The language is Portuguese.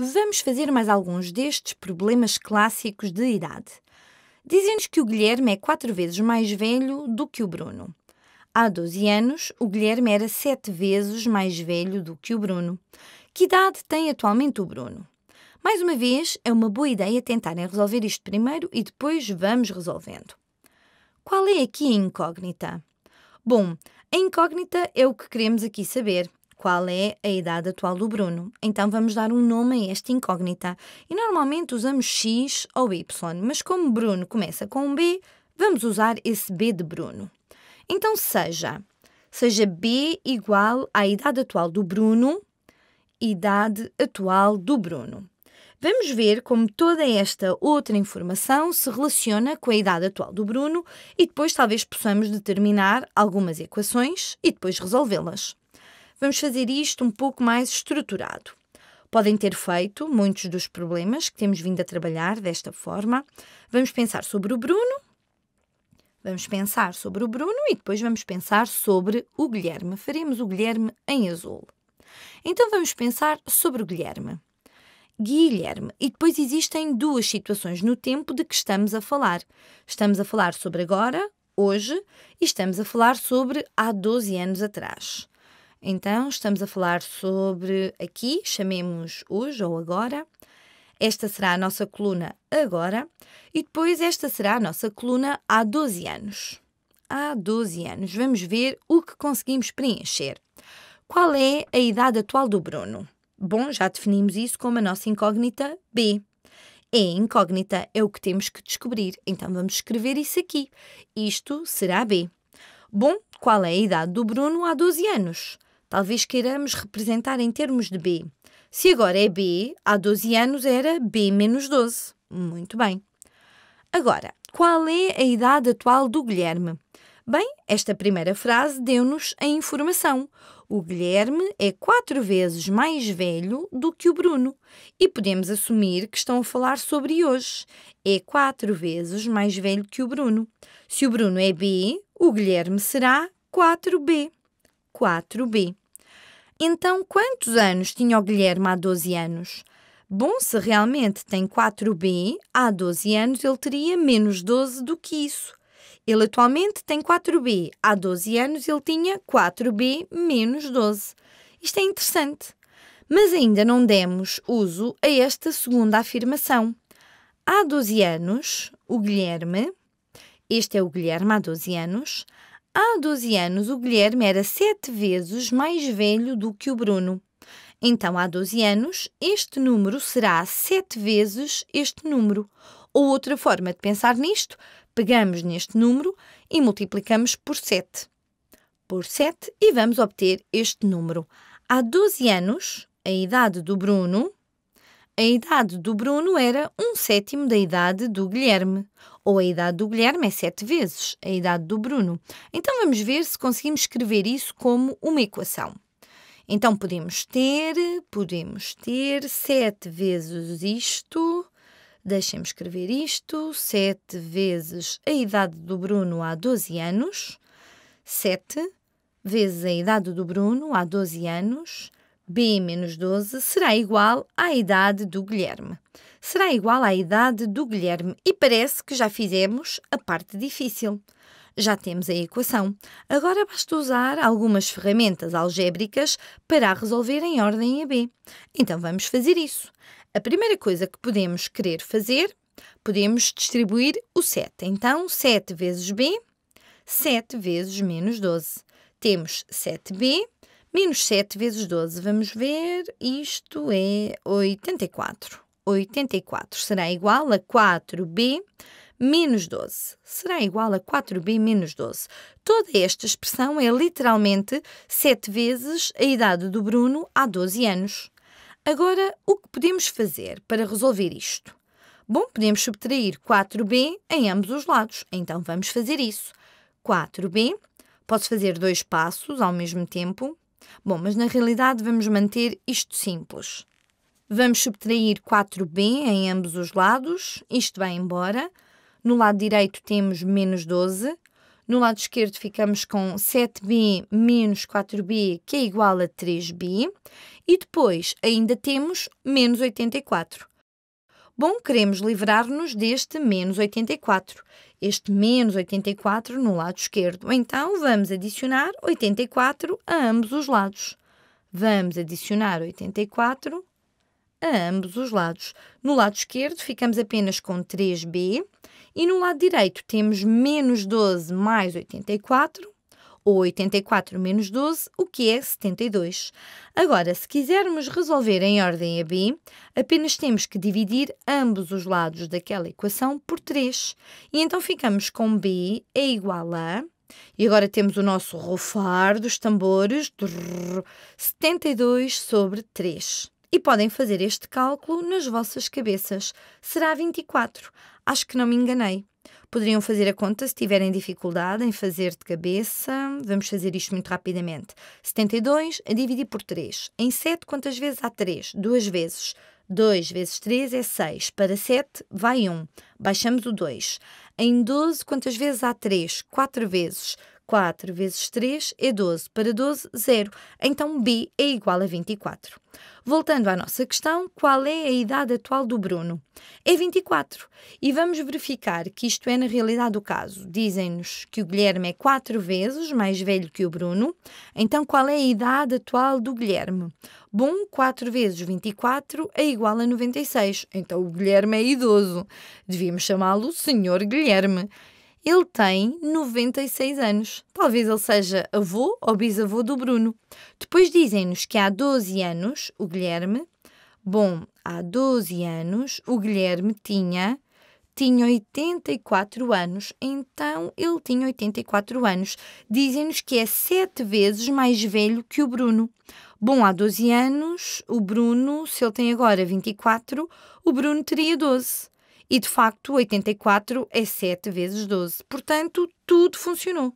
Vamos fazer mais alguns destes problemas clássicos de idade. Dizem-nos que o Guilherme é quatro vezes mais velho do que o Bruno. Há 12 anos, o Guilherme era sete vezes mais velho do que o Bruno. Que idade tem atualmente o Bruno? Mais uma vez, é uma boa ideia tentarem resolver isto primeiro e depois vamos resolvendo. Qual é aqui a incógnita? Bom, a incógnita é o que queremos aqui saber qual é a idade atual do Bruno. Então vamos dar um nome a esta incógnita. E normalmente usamos X ou Y, mas como Bruno começa com um B, vamos usar esse B de Bruno. Então seja, seja B igual à idade atual do Bruno, idade atual do Bruno. Vamos ver como toda esta outra informação se relaciona com a idade atual do Bruno e depois talvez possamos determinar algumas equações e depois resolvê-las vamos fazer isto um pouco mais estruturado. Podem ter feito muitos dos problemas que temos vindo a trabalhar desta forma. Vamos pensar sobre o Bruno, vamos pensar sobre o Bruno e depois vamos pensar sobre o Guilherme. Faremos o Guilherme em azul. Então vamos pensar sobre o Guilherme. Guilherme. E depois existem duas situações no tempo de que estamos a falar. Estamos a falar sobre agora, hoje, e estamos a falar sobre há 12 anos atrás. Então, estamos a falar sobre aqui, chamemos hoje ou agora. Esta será a nossa coluna agora. E depois, esta será a nossa coluna há 12 anos. Há 12 anos. Vamos ver o que conseguimos preencher. Qual é a idade atual do Bruno? Bom, já definimos isso como a nossa incógnita B. É incógnita, é o que temos que descobrir. Então vamos escrever isso aqui. Isto será B. Bom, qual é a idade do Bruno há 12 anos? Talvez queiramos representar em termos de B. Se agora é B, há 12 anos era B menos 12. Muito bem. Agora, qual é a idade atual do Guilherme? Bem, esta primeira frase deu-nos a informação. O Guilherme é quatro vezes mais velho do que o Bruno e podemos assumir que estão a falar sobre hoje. É quatro vezes mais velho que o Bruno. Se o Bruno é B, o Guilherme será 4B. 4b. Então, quantos anos tinha o Guilherme há 12 anos? Bom, se realmente tem 4b, há 12 anos ele teria menos 12 do que isso. Ele atualmente tem 4b, há 12 anos ele tinha 4b menos 12. Isto é interessante. Mas ainda não demos uso a esta segunda afirmação. Há 12 anos, o Guilherme, este é o Guilherme há 12 anos, Há 12 anos, o Guilherme era sete vezes mais velho do que o Bruno. Então, há 12 anos, este número será sete vezes este número. Ou outra forma de pensar nisto, pegamos neste número e multiplicamos por 7. Por 7 e vamos obter este número. Há 12 anos, a idade do Bruno a idade do Bruno era um sétimo da idade do Guilherme. Ou a idade do Guilherme é sete vezes a idade do Bruno. Então vamos ver se conseguimos escrever isso como uma equação. Então podemos ter, podemos ter 7 vezes isto, deixem-me escrever isto, 7 vezes a idade do Bruno há 12 anos, 7 vezes a idade do Bruno há 12 anos, B menos 12 será igual à idade do Guilherme. Será igual à idade do Guilherme e parece que já fizemos a parte difícil. Já temos a equação. Agora basta usar algumas ferramentas algébricas para a resolver em ordem AB. Então vamos fazer isso. A primeira coisa que podemos querer fazer, podemos distribuir o 7. Então, 7 vezes B, 7 vezes menos 12. Temos 7B Menos 7 vezes 12, vamos ver, isto é 84. 84 será igual a 4b menos 12. Será igual a 4b menos 12. Toda esta expressão é literalmente 7 vezes a idade do Bruno há 12 anos. Agora, o que podemos fazer para resolver isto? Bom, podemos subtrair 4b em ambos os lados, então vamos fazer isso. 4b, posso fazer dois passos ao mesmo tempo. Bom, mas na realidade vamos manter isto simples. Vamos subtrair 4b em ambos os lados, isto vai embora. No lado direito temos menos 12. No lado esquerdo ficamos com 7b menos 4b, que é igual a 3b. E depois ainda temos menos 84. Bom, queremos livrar-nos deste menos 84 este menos 84 no lado esquerdo. Então, vamos adicionar 84 a ambos os lados. Vamos adicionar 84 a ambos os lados. No lado esquerdo, ficamos apenas com 3b e no lado direito temos menos 12 mais 84 ou 84 menos 12, o que é 72. Agora, se quisermos resolver em ordem AB, apenas temos que dividir ambos os lados daquela equação por 3. E então ficamos com B é igual a... E agora temos o nosso rufar dos tambores, 72 sobre 3. E podem fazer este cálculo nas vossas cabeças. Será 24. Acho que não me enganei. Poderiam fazer a conta se tiverem dificuldade em fazer de cabeça. Vamos fazer isto muito rapidamente. 72 a dividir por 3. Em 7, quantas vezes há 3? Duas vezes. 2 vezes 3 é 6. Para 7, vai 1. Baixamos o 2. Em 12, quantas vezes há 3? 4 vezes. 4 vezes 3 é 12. Para 12, 0. Então B é igual a 24. Voltando à nossa questão, qual é a idade atual do Bruno? É 24. E vamos verificar que isto é na realidade o caso. Dizem-nos que o Guilherme é 4 vezes mais velho que o Bruno. Então qual é a idade atual do Guilherme? Bom, 4 vezes 24 é igual a 96. Então o Guilherme é idoso. Devíamos chamá-lo Senhor Guilherme ele tem 96 anos. Talvez ele seja avô ou bisavô do Bruno. Depois dizem-nos que há 12 anos o Guilherme. Bom, há 12 anos o Guilherme tinha. Tinha 84 anos, então ele tinha 84 anos. Dizem-nos que é sete vezes mais velho que o Bruno. Bom, há 12 anos, o Bruno, se ele tem agora 24, o Bruno teria 12 e de facto 84 é 7 vezes 12. Portanto, tudo funcionou.